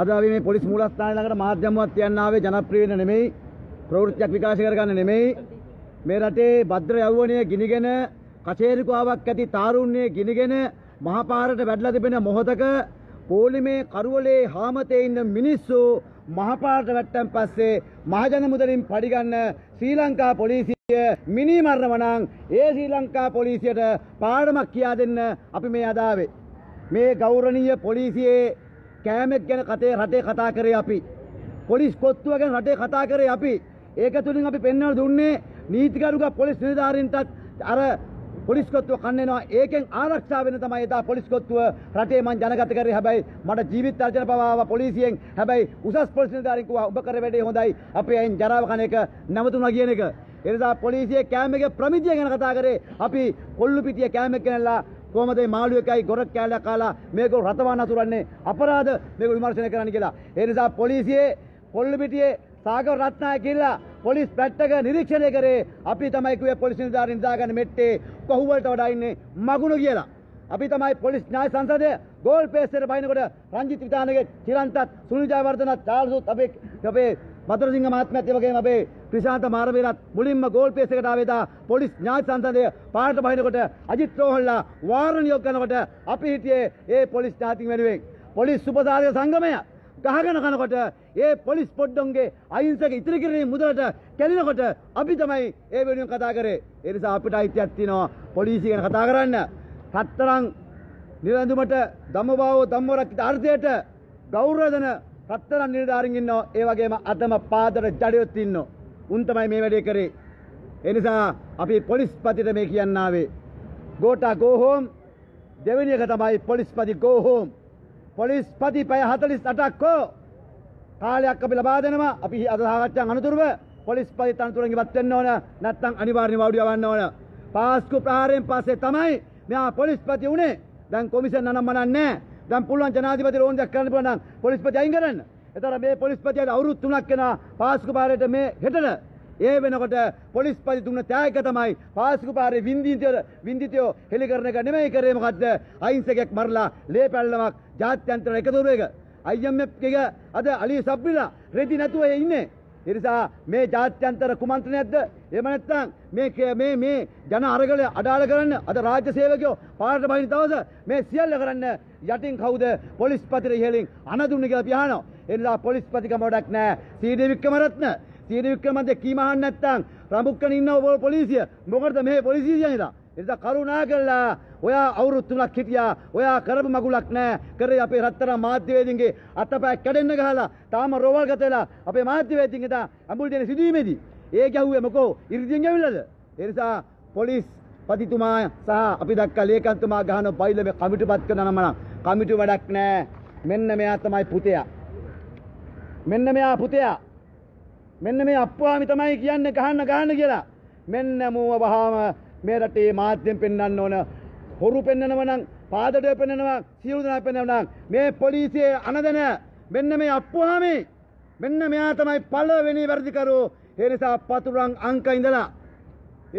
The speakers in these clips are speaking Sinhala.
අද අපි මේ පොලිස් මූලස්ථානය ළඟට මාධ්‍යමුවත් යන්න ආවේ ජනප්‍රිය වෙන්න නෙමෙයි ප්‍රවෘත්තියක් විකාශය කරගන්න නෙමෙයි මේ රටේ භද්‍ර යෞවනය ගිනිගෙන කචේරිකාවක් ඇති තාරුණ්‍යය ගිනිගෙන මහපාරට වැඩලා තිබෙන මොහොතක පෝලිමේ කරවලේ හාමතේ ඉන්න මිනිස්සු මහපාරට වැට්ටන් පස්සේ මහජන මුදලින් පඩිගන්න ශ්‍රී ලංකා පොලිසිය මිනි මරණවනම් ඒ ශ්‍රී ලංකා පොලිසියට පාඩමක් කියා දෙන්න අපි මේ අදාවේ මේ ගෞරවනීය පොලිසියේ කෑමෙක් ගැන කතේ රටේ කතා කරේ අපි. පොලිස් කොත්තුව ගැන රටේ කතා කරේ අපි. ඒක තුලින් අපි පෙන්වලා දුන්නේ නීතිගරුක පොලිස් නිලධාරීන්ටත් අර පොලිස් කොත්තුව කන්නේනවා. ඒකෙන් ආරක්ෂා වෙන තමයි එදා පොලිස් කොත්තුව රටේ මං ජනගත කරේ. හැබැයි මට ජීවිත අර්ජන පවාව පොලිසියෙන්. හැබැයි උසස් පොලිස් නිලධාරීන් කිව්වා ඔබ කරේ වැඩේ හොඳයි. අපි අයින් ජරාව කන එක නැවතුණා කියන එක. එනිසා පොලිසිය කෑමගේ ප්‍රමිතිය ගැන කතා කරේ. අපි කොල්ලු පිටිය කෑමක් ගෙනල්ලා කොහොමද මේ මාළු එකයි ගොරක් කෑල්ලක් කාලා මේගොල්ලෝ රතවාන අතුරන්නේ අපරාධ මේගොල්ලෝ විමර්ශනය කරන්න කියලා. ඒ නිසා පොලිසියේ කොල්ලුපිටියේ සාගර රත්නාය කියලා පොලිස් පැත්තක නිරීක්ෂණය කරේ අපි තමයි කිව්වේ පොලිස් නිලධාරීන් දාගන්න මෙට්ටේ කොහුව වලට වඩා ඉන්නේ මගුණ කියලා. අපි තමයි පොලිස් න්‍යාය සංසදය ගෝල් පේස්ටරේ බහිනකොට රංජිත් විතානගේ චිරන්තත් සුනිල් ජයවර්ධනත් ඩාල්සුත් අපේ අපේ මතරසිංහ මහත්මයත් එවගේම අපේ ක්‍රිෂාන්ත මාරවේරත් මුලින්ම ගෝල් පේස් එකට ආවේදා පොලිස් ඥාති සංසදය පාරට බහිනකොට අජිත් රෝහල්ලා වාරණ යොක් කරනකොට අපි හිටියේ ඒ පොලිස් ඥාතින් වෙනුවෙන් පොලිස් සුපසාරය සංගමය ගහගෙන කනකොට ඒ පොලිස් පොඩ්ඩොන්ගේ අහිංසක ඉතිරි කිරීම මුදලට කැලිනකොට අපි තමයි ඒ වෙනුවෙන් කතා කරේ. ඒ නිසා අපිට අයිතියක් තියෙනවා පොලිසිය ගැන කතා කරන්න. රත්තරන් නිරඳුමට ධම්මභාව ධම්මරක්කිත අර්ථයට ගෞරව දෙන රත්තරන් නිලධාරීන් ඉන්නවා. ඒ වගේම අදම පාදට ජඩයොත් ඉන්නවා. උන් තමයි මේ වැඩේ කරේ. ඒ නිසා අපි පොලිස්පතිට මේ කියන්න ආවේ. Gota go home. දෙවෙනි එක තමයි පොලිස්පති go home. පොලිස්පති පැය 48ක් කෝ කාලයක් අපි ලබා දෙනවා. අපි අද සාකච්ඡා අනුතුරුව පොලිස්පති තනතුරෙන් ඉවත් වෙන්න ඕන. නැත්නම් අනිවාර්යයෙන්ම වවුඩිය වන්න ඕන. පාස්කු ප්‍රහාරයෙන් පස්සේ තමයි මෙයා පොලිස්පති උනේ. දැන් කොමිෂන් නනම් මනන්නේ නැහැ. දැන් පුළුවන් ජනාධිපති රෝන්දයක් කරන්න පුළුවන් නම් පොලිස්පති අයින් කරන්න. එතකොට මේ පොලිස්පතියට අවුරුදු 3ක් වෙනා පාස්කු පාරේට මේ හෙටන ඒ වෙනකොට පොලිස්පති දුන්න තෑග්ග තමයි පාස්කු පාරේ වින්දිතය වින්දිතය හෙලි කරන එක නෙමෙයි කරේ මොකද්ද? අහිංසකෙක් මරලා ලේ පැල්ලමක් ජාත්‍යන්තර එකතුරුවේක IMF එක අද අලි සබ්බිලා රෙදි නැතුව ඉන්නේ. එනිසා මේ ජාත්‍යන්තර කුමන්ත්‍රණයක්ද එහෙම නැත්නම් මේ මේ මේ ජන අරගල අඩාල කරන්න අද රාජ්‍ය සේවකයෝ පාරට බහින දවස මේ සියල්ල කරන්න යටින් කවුද පොලිස්පතිර ඉහලින් අනදුන්න කියලා පියානවා එනිසා පොලිස්පතිකම වැඩක් නැහැ සීඩී වික්‍රමරත්න සීඩී වික්‍රමන්ද කීමහන් නැත්නම් රඹුක්කන ඉන්නව පොලිසිය මොකටද මේ පොලිසිය කියන්නේ එනිසා කරුණා කළා ඔයා අවුරුදු තුනක් හිටියා ඔයා කරපු මගුලක් නෑ කරේ අපේ රත්තරන් මාධ්‍යවේදීන්ගේ අතපය කැඩෙන්න ගහලා තාම රෝවල් ගත වෙලා අපේ මාධ්‍යවේදීන්ගේ දා අඹුල් දෙන සිදුවීමේදී ඒ ගැහුවේ මොකෝ ඉරිදීන් ගැවිලද ඒ නිසා පොලිස් පතිතුමා සහ අපි දක්කා ලේකම්තුමා ගහන පයිලමේ කමිටුපත් කරන නම කමිටු වැඩක් නෑ මෙන්න මෙයා තමයි පුතයා මෙන්න මෙයා පුතයා මෙන්න මේ අප්පාමි තමයි කියන්නේ ගහන්න ගහන්න කියලා මෙන්න මූව වහාම මේ රටේ මාධ්‍යෙන් පෙන්වන්න ඕන හොරු පෙන්නනවනම් පාදඩය පෙන්නනවා සියලු දෙනා පෙන්නනවනම් මේ පොලිසියේ අනදන මෙන්න මේ අප්පුහාමි මෙන්න මෙයා තමයි පළවෙනි වැඩිකරු ඒ නිසා පතුරුන් අංක ඉඳලා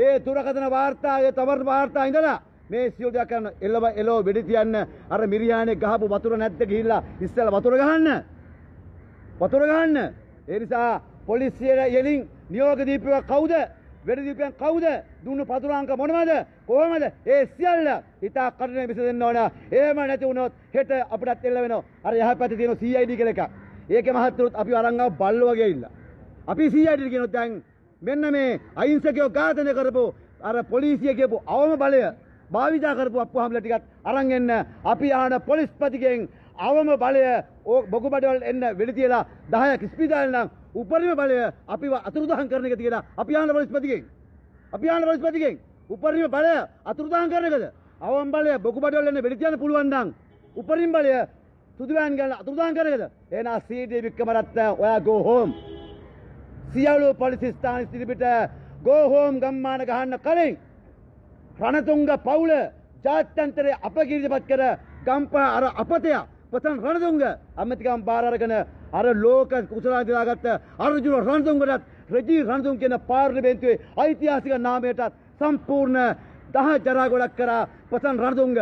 ඒ දුරකථන වාර්තා ඒ තවර් වාර්තා ඉඳලා මේ සියලු දෙයක් කරන එළව එළව වෙඩි තියන්න අර මිරියානේ ගහපු වතුර නැද්ද ගිහිල්ලා ඉස්සෙල්ලා වතුර ගහන්න වතුර ගහන්න ඒ නිසා පොලිසියට යෙලින් නියෝග දීපුවා කවුද වැඩදිපයන් කවුද දුන්න පතුරාංක මොනවද කොහමද ඒ සියල්ල ඉතා කටන විස දෙන්න ඕන ඒම නැති වුණොත් හෙට අපටත් එල්ල වෙන අර යහ පැති තියෙන සයිඩ කර එක ඒක මහත්තරුත් අපි අරංගව බල්ලවගේ ඉල්ල අපි සීයිඩ කියෙනොත් දැන් මෙන්න මේ අයිංසකයෝ ඝාතනය කරපු අර පොලිසිය කියපු අවම බලය භාවිතා කරපු අප්පු හම්ල ටිකත් අරන් එන්න අපි ආන පොලිස්පතිකෙන් අවම බලය බොකුබඩවල් එන්න වෙඩිතියලා දහයක් ස්පීදාලනම් උපරිම බලය අපි අතුරුදහන් කරන එක කියලා අපි ආන වලස්පතිගෙන් අපි ආන වලස්පතිගෙන් උපරිම බලය අතුරුදහන් කරන එකද අවම බලය බොකුබඩවල් එන්න වෙඩිතියන්න පුළුවන් නම් උපරිම බලය සුදුවෑන් ගන්න අතුරුදහන් කරන එකද එහෙනම් සීඩී වික්‍රමරත්න ඔයා ගෝ හෝම් සියලු පොලිස් ස්ථාන ඉදිරිපිට ගෝ හෝම් ගම්මාන ගහන්න කලින් රණතුංග පවුල ජාත්‍යන්තරයේ අපගිරිපත් කර ගම්පහ අර අපතයා පතන් රණදුංග අමතිකම් බාර අරගෙන අර ලෝක කුසලා දිනාගත්ත අර්ජුන රණදුංගටත් රජී රණදුංග කියන පාර්ලිමේන්තුවේ ඓතිහාසික නාමයටත් සම්පූර්ණ දහ ජරා ගොඩක් කරා පතන් රණදුංග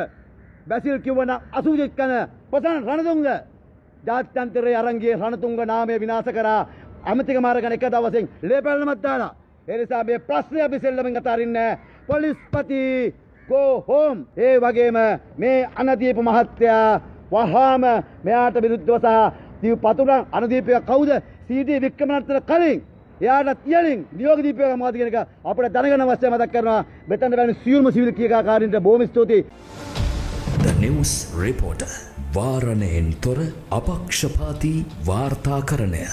බැසිල් කිව්වන අසුජිත් කන පතන් රණදුංග ජාත්‍යන්තරයේ අරංගේ රණතුංග නාමය විනාශ කරා අමතිකම් අරගෙන එක දවසෙන් ලේපැලමක් දාලා ඒ නිසා මේ ප්‍රශ්නේ අපි සෙල්ලමෙන් කතා අරින්නේ පොලිස්පති ගෝ හෝම් ඒ වගේම මේ අනදීප මහත්තයා වහාම මෙයාට විරුද්ධව සහ පතුරන් අනදීපයක් කවුද සීටී වික්‍රමනත්තර කලින් එයාට තියලින් නියෝග දීපයක් අමාද කියන එක අපිට දැනගන්න අවශ්‍ය මතක් කරනවා මෙතනට වෙන සියලුම සිවිල් කීකාකාරින්ට බොහොම ස්තුතියි The News Reporter වාරණයෙන් තොර අපක්ෂපාතී වාර්තාකරණය